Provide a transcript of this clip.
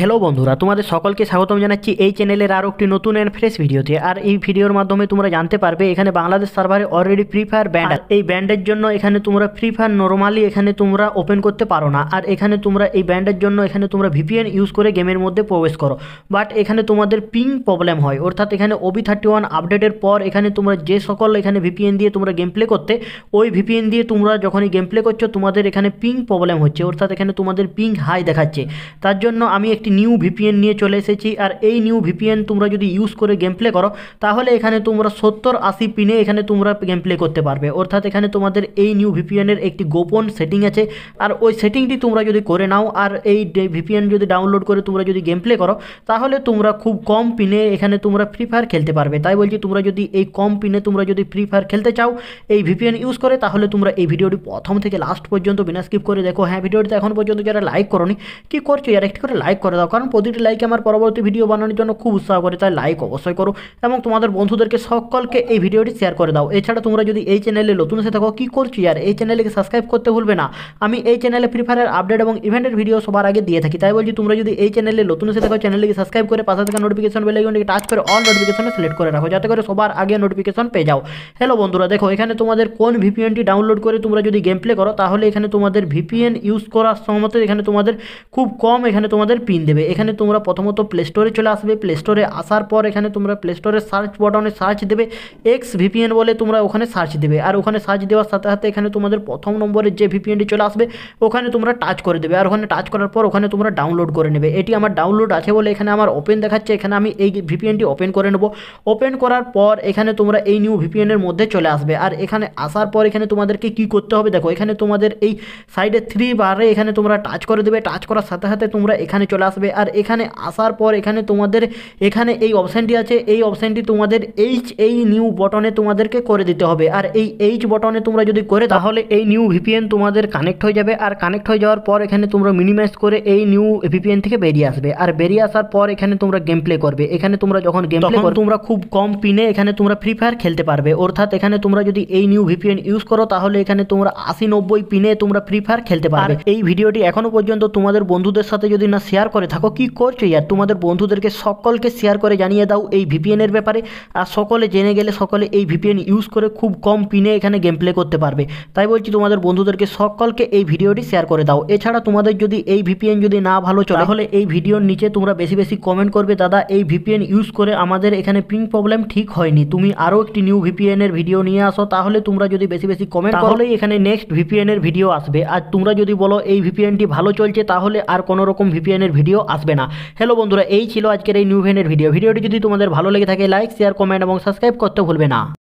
hello বন্ধুরা তোমাদের সকলকে স্বাগতম জানাচ্ছি এই চ্যানেলের আরও একটি নতুন অ্যান্ড ফ্রেশ ভিডিওতে আর এই ভিডিওর মাধ্যমে তোমরা জানতে পারবে এখানে বাংলাদেশ সার্ভারে অলরেডি ফ্রি ফায়ার ব্যান্ড এই ব্যান্ডের জন্য এখানে তোমরা ফ্রি ফায়ার নর্মালি এখানে তোমরা ওপেন করতে পারো না আর এখানে তোমরা এই ব্যান্ডের জন্য এখানে তোমরা ভিপিএন ইউজ করে গেমের মধ্যে প্রবেশ করো বাট এখানে তোমাদের পিং প্রবলেম হয় অর্থাৎ এখানে ওবি থার্টি ওয়ান আপডেটের পর এখানে তোমরা যে সকল এখানে ভিপিএন দিয়ে তোমরা গেম প্লে করতে ওই ভিপিএন দিয়ে তোমরা যখনই গেম প্লে করছো তোমাদের এখানে পিং প্রবলেম হচ্ছে অর্থাৎ এখানে তোমাদের পিং হাই দেখাচ্ছে তার জন্য আমি একটি নিউ ভিপিএন নিয়ে চলে এসেছি আর এই নিউ ভিপিএন তোমরা যদি ইউজ করে গেম প্লে করো তাহলে এখানে তোমরা সত্তর আশি পিনে এখানে তোমরা গেম প্লে করতে পারবে অর্থাৎ এখানে তোমাদের এই নিউ ভিপিএনের একটি গোপন সেটিং আছে আর ওই সেটিংটি তোমরা যদি করে নাও আর এই ভিপিএন যদি ডাউনলোড করে তোমরা যদি গেম প্লে করো তাহলে তোমরা খুব কম পিনে এখানে তোমরা ফ্রি ফায়ার খেলতে পারবে তাই বলছি তোমরা যদি এই কম পিনে তোমরা যদি ফ্রি ফায়ার খেলতে চাও এই ভিপিএন ইউজ করে তাহলে তোমরা এই ভিডিওটি প্রথম থেকে লাস্ট পর্যন্ত বিনা স্কিপ করে দেখো হ্যাঁ ভিডিওটিতে এখন পর্যন্ত যারা লাইক করনি কি করছো আর একটি করে লাইক করো করে দাও কারণ প্রতিটি লাইক আমার পরবর্তী ভিডিও বানানোর জন্য খুব উৎসাহ করে তাই লাইক অবশ্যই করো এবং তোমাদের বন্ধুদেরকে সকলকে এই ভিডিওটি শেয়ার করে দাও এছাড়া তোমরা যদি এই চ্যানেলে নতুন এসে থাকো কী করছি আর এই চ্যানেলকে সাবস্ক্রাইব করতে ভুলবে না আমি এই চ্যানেলে ফ্রি ফায়ারের আপডেট এবং ইভেন্টের ভিডিও সবার আগে দিয়ে থাকি তাই বলছি তোমরা যদি এই চ্যানেলে নতুন এসে থাকো চ্যানেলকে সাবস্ক্রাইব করে পাশে থাকা নোটিফিকেশন বেল আইকনটিকে টাচ করে অল নোটিফিকেশনে সিলেক্ট করে রাখো যাতে করে সবার আগে নোটিফিকেশন পেয়ে যাও হ্যালো বন্ধুরা দেখো এখানে তোমাদের কোন ভিপিএনটি ডাউনলোড করে তোমরা যদি গেম প্লে করো তাহলে এখানে তোমাদের ভিপিএন ইউজ করার সময় এখানে তোমাদের খুব কম এখানে তোমাদের পিন দেবে এখানে তোমরা প্রথমত প্লে স্টোরে চলে আসবে প্লে স্টোরে আসার পর এখানে তোমরা প্লে স্টোরে সার্চ বটনে সার্চ দেবে এক্স ভিপিএন বলে তোমরা ওখানে সার্চ দেবে আর ওখানে সার্চ দেওয়ার সাথে সাথে এখানে তোমাদের প্রথম নম্বরে যে ভিপিএনটি চলে আসবে ওখানে তোমরা টাচ করে দেবে আর ওখানে টাচ করার পর ওখানে তোমরা ডাউনলোড করে নেবে এটি আমার ডাউনলোড আছে বলে এখানে আমার ওপেন দেখাচ্ছে এখানে আমি এই ভিপিএনটি ওপেন করে নেবো ওপেন করার পর এখানে তোমরা এই নিউ ভিপিএনের মধ্যে চলে আসবে আর এখানে আসার পর এখানে তোমাদেরকে কি করতে হবে দেখো এখানে তোমাদের এই সাইডে থ্রি বারে এখানে তোমরা টাচ করে দেবে টাচ করার সাথে সাথে তোমরা এখানে চলে আসবে আসবে আর এখানে আসার পর এখানে তোমাদের এখানে এই অপশানটি আছে এই অপশানটি তোমাদের এইচ এই নিউ বটনে তোমাদেরকে করে দিতে হবে আর এই এইচ বটনে তোমরা যদি করে তাহলে এই নিউ ভিপিএন তোমাদের কানেক্ট হয়ে যাবে আর কানেক্ট হয়ে যাওয়ার পর এখানে তোমরা মিনিমাইজ করে এই নিউ ভিপিএন থেকে বেরিয়ে আসবে আর বেরিয়ে আসার পর এখানে তোমরা গেম প্লে করবে এখানে তোমরা যখন গেম প্লে করবে তোমরা খুব কম পিনে এখানে তোমরা ফ্রি ফায়ার খেলতে পারবে অর্থাৎ এখানে তোমরা যদি এই নিউ ভিপিএন ইউজ করো তাহলে এখানে তোমরা আশি নব্বই পিনে তোমরা ফ্রি ফায়ার খেলতে পারবে এই ভিডিওটি এখনো পর্যন্ত তোমাদের বন্ধুদের সাথে যদি না শেয়ার করে করে থাকো কি করছো ইয়ার তোমাদের বন্ধুদেরকে সকলকে শেয়ার করে জানিয়ে দাও এই ভিপিএনের ব্যাপারে আর সকলে জেনে গেলে সকলে এই ভিপিএন ইউজ করে খুব কম পিনে এখানে গেম প্লে করতে পারবে তাই বলছি তোমাদের বন্ধুদেরকে সকলকে এই ভিডিওটি শেয়ার করে দাও এছাড়া তোমাদের যদি এই ভিপিএন যদি না ভালো চলে তাহলে এই ভিডিওর নিচে তোমরা বেশি বেশি কমেন্ট করবে দাদা এই ভিপিএন ইউজ করে আমাদের এখানে পিং প্রবলেম ঠিক হয়নি তুমি আরও একটি নিউ ভিপিএনের ভিডিও নিয়ে আসো তাহলে তোমরা যদি বেশি বেশি কমেন্ট তাহলেই এখানে নেক্সট ভিপিএনের ভিডিও আসবে আর তোমরা যদি বলো এই ভিপিএনটি ভালো চলছে তাহলে আর কোনো রকম ভিপিএনের ভিডিও ভিডিও আসবে না হ্যালো বন্ধুরা এই ছিল আজকের এই নিউ ভেনের ভিডিও ভিডিওটি যদি তোমাদের ভালো লেগে থাকে লাইক শেয়ার কমেন্ট এবং সাবস্ক্রাইব করতে ভুলবে না